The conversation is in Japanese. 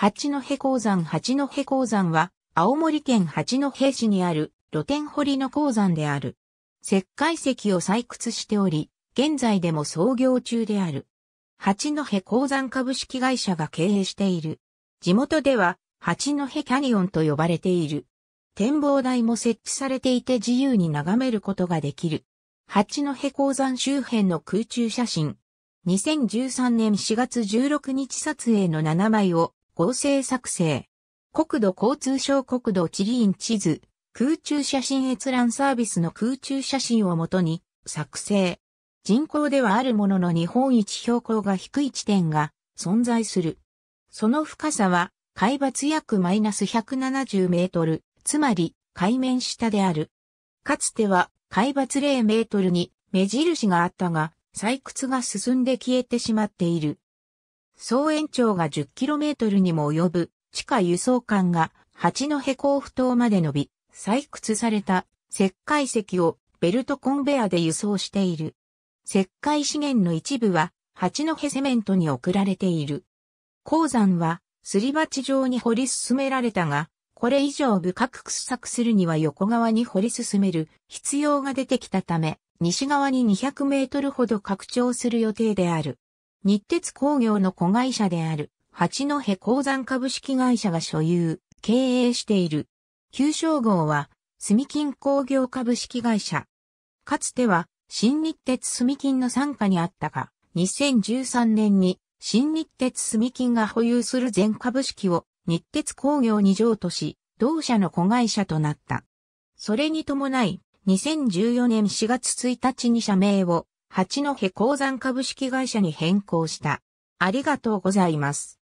八戸鉱山八戸鉱山は、青森県八戸市にある露天掘りの鉱山である。石灰石を採掘しており、現在でも創業中である。八戸鉱山株式会社が経営している。地元では、八戸キャニオンと呼ばれている。展望台も設置されていて自由に眺めることができる。八戸鉱山周辺の空中写真。2013年4月16日撮影の7枚を合成作成。国土交通省国土地理院地図、空中写真閲覧サービスの空中写真をもとに作成。人口ではあるものの日本一標高が低い地点が存在する。その深さは海抜約マイナス170メートル、つまり海面下である。かつては海抜0メートルに目印があったが採掘が進んで消えてしまっている。総延長が 10km にも及ぶ地下輸送艦が八戸港府島まで伸び、採掘された石灰石をベルトコンベアで輸送している。石灰資源の一部は八戸セメントに送られている。鉱山はすり鉢状に掘り進められたが、これ以上深く掘削するには横側に掘り進める必要が出てきたため、西側に200メートルほど拡張する予定である。日鉄工業の子会社である、八戸鉱山株式会社が所有、経営している。旧称号は、住金工業株式会社。かつては、新日鉄住金の傘下にあったが、2013年に、新日鉄住金が保有する全株式を、日鉄工業に譲渡し、同社の子会社となった。それに伴い、2014年4月1日に社名を八戸鉱山株式会社に変更した。ありがとうございます。